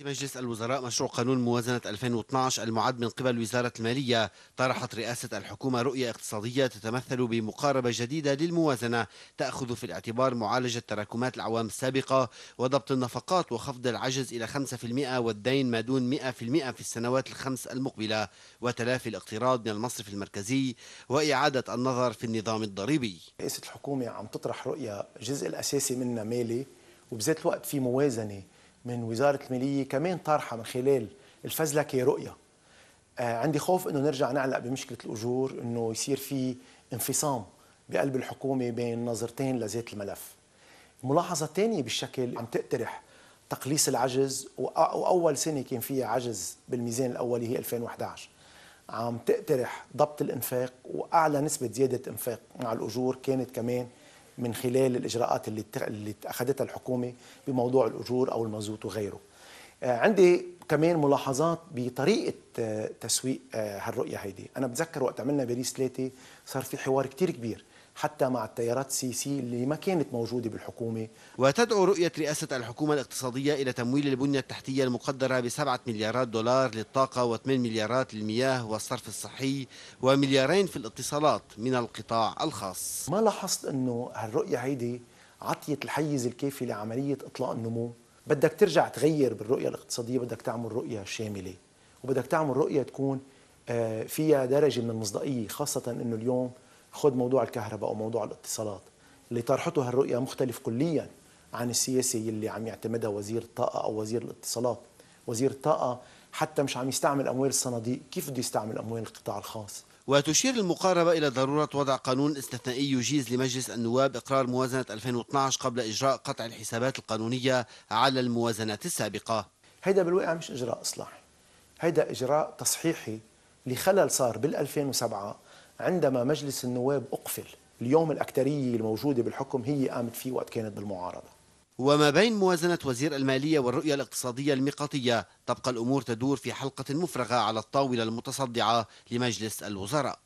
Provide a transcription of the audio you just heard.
مجلس الوزراء مشروع قانون موازنة 2012 المعد من قبل وزارة المالية طرحت رئاسة الحكومة رؤية اقتصادية تتمثل بمقاربة جديدة للموازنة تأخذ في الاعتبار معالجة تراكمات الأعوام السابقة وضبط النفقات وخفض العجز إلى 5% والدين ما دون 100% في السنوات الخمس المقبلة وتلافي الاقتراض من المصرف المركزي وإعادة النظر في النظام الضريبي رئاسة الحكومة عم تطرح رؤية جزء الأساسي منها مالي وبذات الوقت في موازنة من وزاره الماليه كمان طارحه من خلال الفزلكه رؤيه آه، عندي خوف انه نرجع نعلق بمشكله الاجور انه يصير في انفصام بقلب الحكومه بين نظرتين لذات الملف ملاحظه ثانيه بالشكل عم تقترح تقليص العجز واول سنه كان فيها عجز بالميزان الاولي هي 2011 عم تقترح ضبط الانفاق واعلى نسبه زياده انفاق مع الاجور كانت كمان من خلال الاجراءات اللي اللي اخذتها الحكومه بموضوع الاجور او المازوت وغيره. آه، عندي كمان ملاحظات بطريقه آه، تسويق آه، هالرؤيه هيدي، انا بتذكر وقت عملنا باريس ثلاثه صار في حوار كتير كبير حتى مع التيارات السياسية اللي ما كانت موجودة بالحكومة وتدعو رؤية رئاسة الحكومة الاقتصادية إلى تمويل البنية التحتية المقدرة بسبعة مليارات دولار للطاقة و8 مليارات للمياه والصرف الصحي ومليارين في الاتصالات من القطاع الخاص ما لاحظت أنه هالرؤية هيدي عطيت الحيز الكافي لعملية إطلاق النمو بدك ترجع تغير بالرؤية الاقتصادية بدك تعمل رؤية شاملة وبدك تعمل رؤية تكون آه، فيها درجة من المصداقية خاصة أنه اليوم خذ موضوع الكهرباء أو موضوع الاتصالات اللي طرحته هالرؤية مختلف كليا عن السياسة اللي عم يعتمدها وزير الطاقة أو وزير الاتصالات وزير الطاقة حتى مش عم يستعمل أموال الصناديق كيف بده يستعمل أموال القطاع الخاص وتشير المقاربة إلى ضرورة وضع قانون استثنائي يجيز لمجلس النواب إقرار موازنة 2012 قبل إجراء قطع الحسابات القانونية على الموازنات السابقة هيدا بالواقع مش إجراء إصلاحي هيدا إجراء تصحيحي لخلل صار بال2007 عندما مجلس النواب أقفل اليوم الأكترية الموجودة بالحكم هي قامت فيه وقت كانت بالمعارضة وما بين موازنة وزير المالية والرؤية الاقتصادية المقاطية تبقى الأمور تدور في حلقة مفرغة على الطاولة المتصدعة لمجلس الوزراء